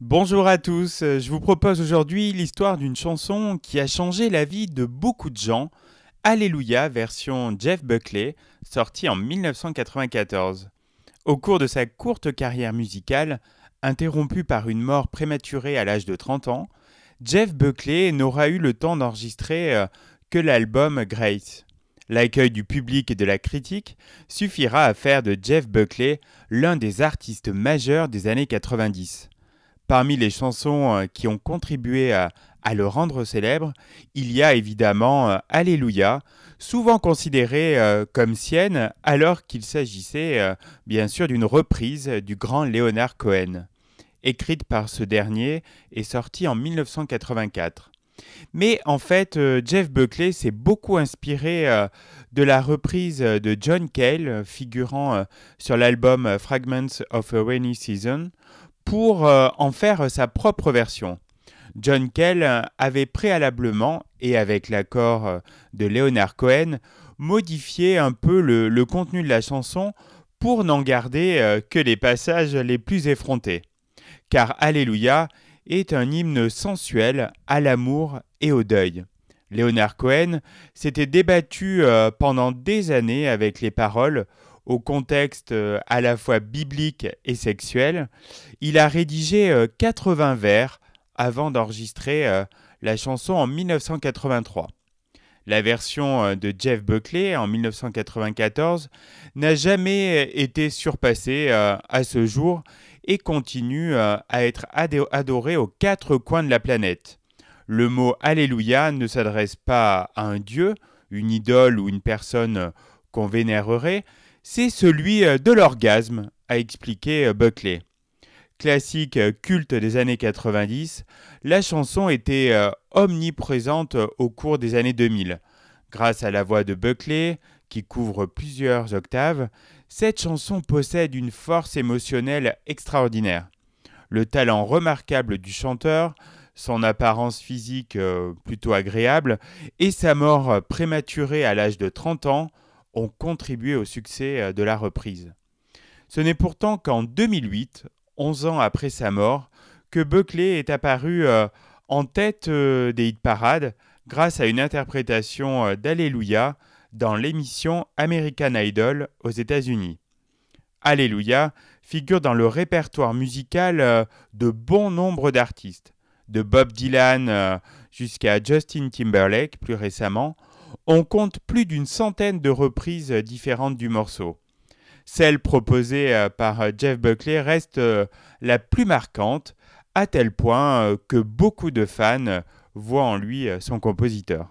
Bonjour à tous, euh, je vous propose aujourd'hui l'histoire d'une chanson qui a changé la vie de beaucoup de gens, Alléluia version Jeff Buckley, sortie en 1994. Au cours de sa courte carrière musicale, interrompue par une mort prématurée à l'âge de 30 ans, Jeff Buckley n'aura eu le temps d'enregistrer euh, que l'album Grace. L'accueil du public et de la critique suffira à faire de Jeff Buckley l'un des artistes majeurs des années 90. Parmi les chansons euh, qui ont contribué à, le rendre célèbre, il y a évidemment euh, Alléluia, souvent considérée euh, comme sienne alors qu'il s'agissait bien sûr d'une reprise du grand Leonard Cohen, écrite par ce dernier et sortie en 1984. Mais en fait, Jeff Buckley s'est beaucoup inspiré de la reprise de John Cale figurant sur l'album Fragments of a Rainy Season pour euh, en faire euh, sa propre version. John Kell euh, avait préalablement, et avec l'accord de Leonard Cohen, modifié un peu le, contenu de la chanson pour n'en garder que les passages les plus effrontés. Car Alléluia est un hymne sensuel à l'amour et au deuil. Leonard Cohen s'était débattu pendant des années avec les paroles au contexte euh, à la fois biblique et sexuel. Il a rédigé 80 euh, vers avant d'enregistrer euh, la chanson en 1983. La version de Jeff Buckley en 1994 n'a jamais été surpassée à ce jour et continue à être adorée aux quatre coins de la planète. Le mot Alléluia ne s'adresse pas à un dieu, une idole ou une personne qu'on vénérerait, c'est celui euh, de l'orgasme, a expliqué euh, Buckley. Classique euh, culte des années 90, la chanson était omniprésente au cours des années 2000. Grâce à la voix de Buckley, qui couvre plusieurs octaves, cette chanson possède une force émotionnelle extraordinaire. Le talent remarquable du chanteur, son apparence physique plutôt agréable et sa mort prématurée à l'âge de 30 ans ont contribué au succès euh, de la reprise. Ce n'est pourtant qu'en 2008, 11 ans après sa mort, que Buckley est apparu euh, en tête euh, des hit-parades grâce à une interprétation d'Alléluia dans l'émission American Idol aux États-Unis. Alléluia figure dans le répertoire musical de bon nombre d'artistes, de Bob Dylan jusqu'à Justin Timberlake plus récemment, on compte plus d'une centaine de reprises euh, différentes du morceau. Celle proposée euh, par euh, Jeff Buckley reste la plus marquante, à tel point que beaucoup de fans voient en lui son compositeur.